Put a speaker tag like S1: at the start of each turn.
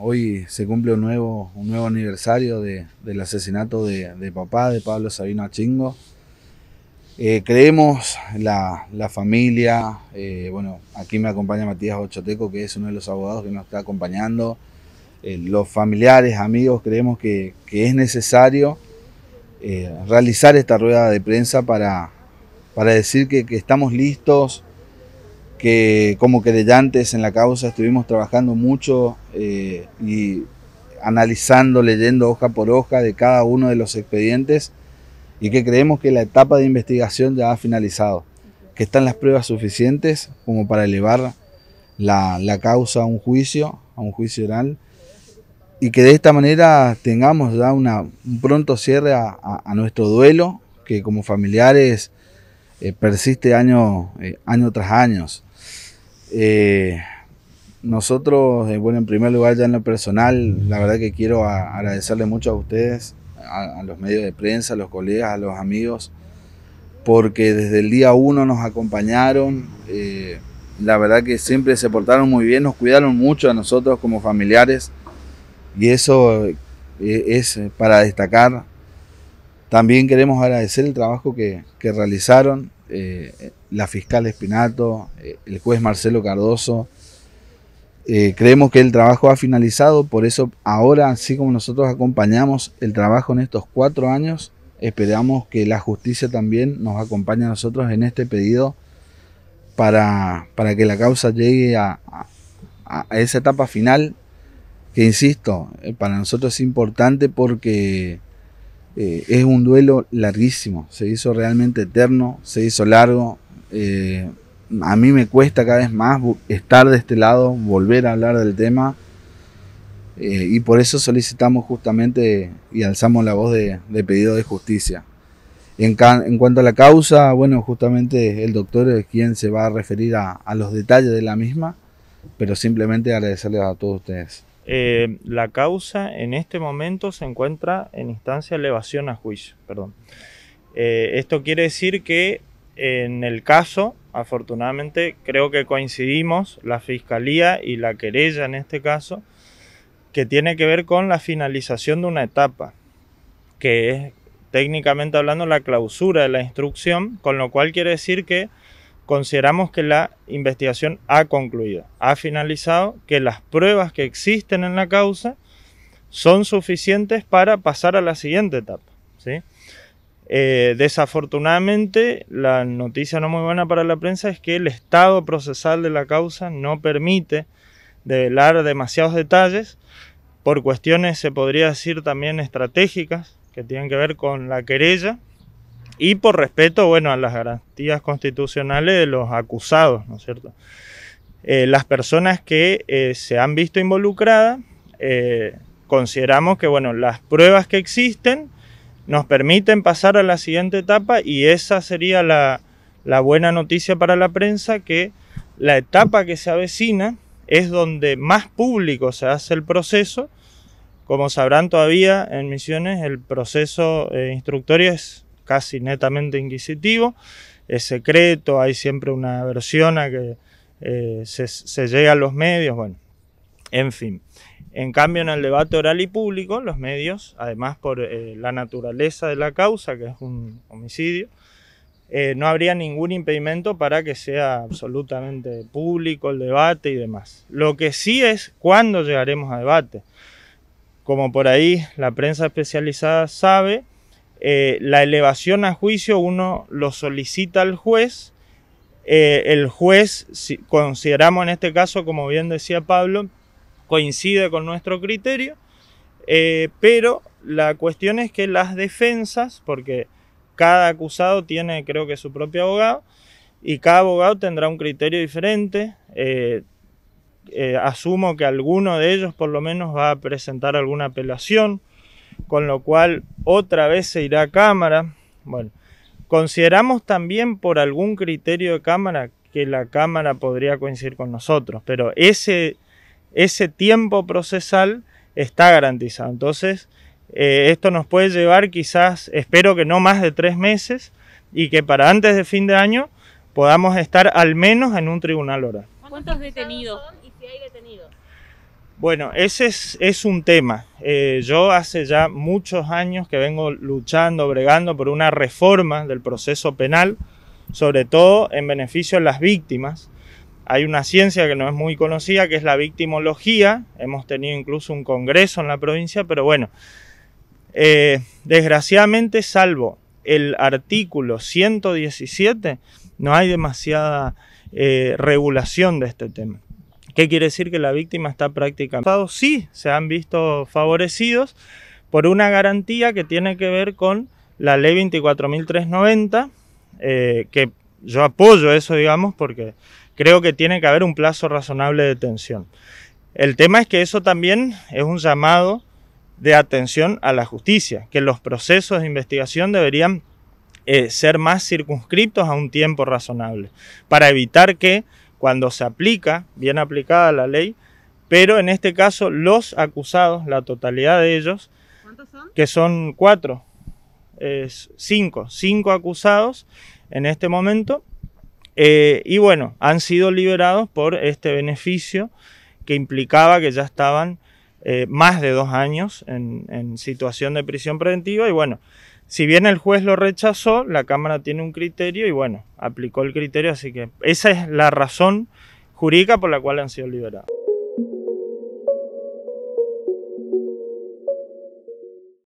S1: hoy se cumple un nuevo, un nuevo aniversario del asesinato de, papá, de Pablo Sabino Achingo. Eh, creemos la, familia, eh, bueno, aquí me acompaña Matías Ochoteco, que es uno de los abogados que nos está acompañando, eh, los familiares, amigos, creemos que, es necesario realizar esta rueda de prensa para, para decir que, que estamos listos, que como querellantes en la causa estuvimos trabajando mucho eh, y analizando, leyendo hoja por hoja de cada uno de los expedientes y que creemos que la etapa de investigación ya ha finalizado, que están las pruebas suficientes como para elevar la, causa a un juicio, a un juicio oral, y que de esta manera tengamos ya una, un pronto cierre a, nuestro duelo, que como familiares eh, persiste año, eh, año tras año. Eh, nosotros, eh, bueno, en primer lugar, ya en lo personal, la verdad que quiero agradecerle mucho a ustedes, a, los medios de prensa, a los colegas, a los amigos, porque desde el día uno nos acompañaron. Eh, la verdad que siempre se portaron muy bien, nos cuidaron mucho a nosotros como familiares y eso es para destacar. También queremos agradecer el trabajo que, realizaron la fiscal Espinato, eh, el juez Marcelo Cardoso. Eh, creemos que el trabajo ha finalizado, por eso ahora, así como nosotros acompañamos el trabajo en estos cuatro años, esperamos que la justicia también nos acompañe a nosotros en este pedido para, que la causa llegue a, esa etapa final, que insisto, eh, para nosotros es importante porque... es un duelo larguísimo, se hizo realmente eterno, se hizo largo, eh, a mí me cuesta cada vez más estar de este lado, volver a hablar del tema. Eh, y por eso solicitamos justamente y alzamos la voz de, pedido de justicia. En, cuanto a la causa, bueno, justamente el doctor es quien se va a referir a, los detalles de la misma, pero simplemente agradecerle a todos ustedes.
S2: Eh, la causa en este momento se encuentra en instancia de elevación a juicio, perdón. esto quiere decir que en el caso, afortunadamente, creo que coincidimos la fiscalía y la querella en este caso, que tiene que ver con la finalización de una etapa, que es técnicamente hablando la clausura de la instrucción, con lo cual quiere decir que consideramos que la investigación ha concluido, ha finalizado, que las pruebas que existen en la causa son suficientes para pasar a la siguiente etapa. ¿sí? Eh, desafortunadamente, la noticia no muy buena para la prensa es que el estado procesal de la causa no permite develar demasiados detalles por cuestiones, se podría decir, también estratégicas que tienen que ver con la querella y por respeto, bueno, a las garantías constitucionales de los acusados, ¿no es cierto? Eh, las personas que eh, se han visto involucradas, consideramos que, bueno, las pruebas que existen nos permiten pasar a la siguiente etapa y esa sería la, buena noticia para la prensa, que la etapa que se avecina es donde más público se hace el proceso. Como sabrán todavía en Misiones el proceso eh, instructorio es casi netamente inquisitivo, es secreto, hay siempre una versión a que eh, se llega a los medios, bueno, en fin. En cambio, en el debate oral y público, los medios, además por eh, la naturaleza de la causa, que es un homicidio, eh, no habría ningún impedimento para que sea absolutamente público el debate y demás. Lo que sí es cuándo llegaremos a debate. Como por ahí la prensa especializada sabe, eh, la elevación a juicio uno lo solicita al juez. el juez, consideramos en este caso, como bien decía Pablo, coincide con nuestro criterio, eh, pero la cuestión es que las defensas, porque cada acusado tiene creo que su propio abogado, y cada abogado tendrá un criterio diferente. Eh, eh, asumo que alguno de ellos por lo menos va a presentar alguna apelación, con lo cual otra vez se irá a cámara. Bueno, consideramos también por algún criterio de cámara que la cámara podría coincidir con nosotros, pero ese ese tiempo procesal está garantizado. Entonces, eh, esto nos puede llevar quizás, espero que no más de tres meses y que para antes de fin de año podamos estar al menos en un tribunal oral.
S1: ¿Cuántos detenidos? Son y si hay detenidos?
S2: Bueno, ese es, un tema. Eh, yo hace ya muchos años que vengo luchando, bregando por una reforma del proceso penal, sobre todo en beneficio de las víctimas hay una ciencia que no es muy conocida, que es la victimología. Hemos tenido incluso un congreso en la provincia, pero bueno, eh, desgraciadamente, salvo el artículo 117, no hay demasiada eh, regulación de este tema. ¿Qué quiere decir que la víctima está prácticamente? Sí, se han visto favorecidos por una garantía que tiene que ver con la ley 24.390, eh, que yo apoyo eso, digamos, porque creo que tiene que haber un plazo razonable de detención. El tema es que eso también es un llamado de atención a la justicia, que los procesos de investigación deberían eh, ser más circunscriptos a un tiempo razonable, para evitar que cuando se aplica, bien aplicada la ley, pero en este caso los acusados, la totalidad de ellos, son? que son cuatro, es cinco, cinco acusados en este momento, eh, y bueno, han sido liberados por este beneficio que implicaba que ya estaban eh, más de dos años en situación de prisión preventiva y bueno, si bien el juez lo rechazó, la Cámara tiene un criterio y bueno, aplicó el criterio, así que esa es la razón jurídica por la cual han sido liberados.